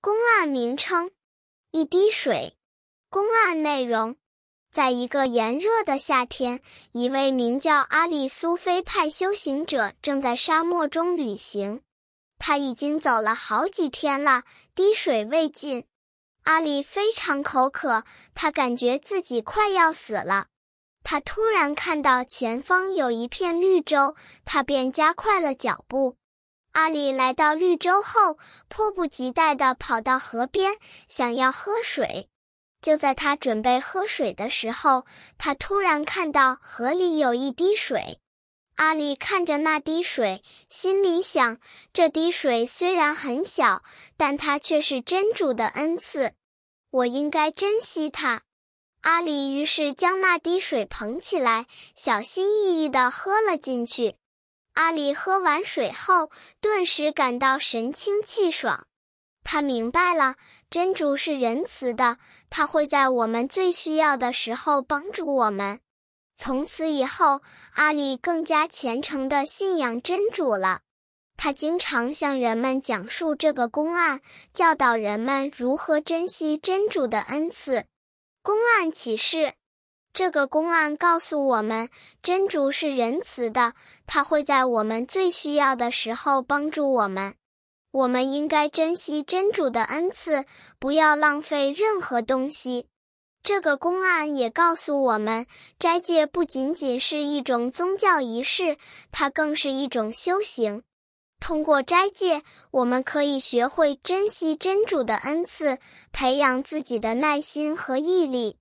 公案名称：一滴水。公案内容：在一个炎热的夏天，一位名叫阿里苏菲派修行者正在沙漠中旅行。他已经走了好几天了，滴水未进。阿里非常口渴，他感觉自己快要死了。他突然看到前方有一片绿洲，他便加快了脚步。阿里来到绿洲后，迫不及待地跑到河边，想要喝水。就在他准备喝水的时候，他突然看到河里有一滴水。阿里看着那滴水，心里想：这滴水虽然很小，但它却是真主的恩赐，我应该珍惜它。阿里于是将那滴水捧起来，小心翼翼地喝了进去。阿里喝完水后，顿时感到神清气爽。他明白了，真主是仁慈的，他会在我们最需要的时候帮助我们。从此以后，阿里更加虔诚地信仰真主了。他经常向人们讲述这个公案，教导人们如何珍惜真主的恩赐。公案启示。这个公案告诉我们，真主是仁慈的，他会在我们最需要的时候帮助我们。我们应该珍惜真主的恩赐，不要浪费任何东西。这个公案也告诉我们，斋戒不仅仅是一种宗教仪式，它更是一种修行。通过斋戒，我们可以学会珍惜真主的恩赐，培养自己的耐心和毅力。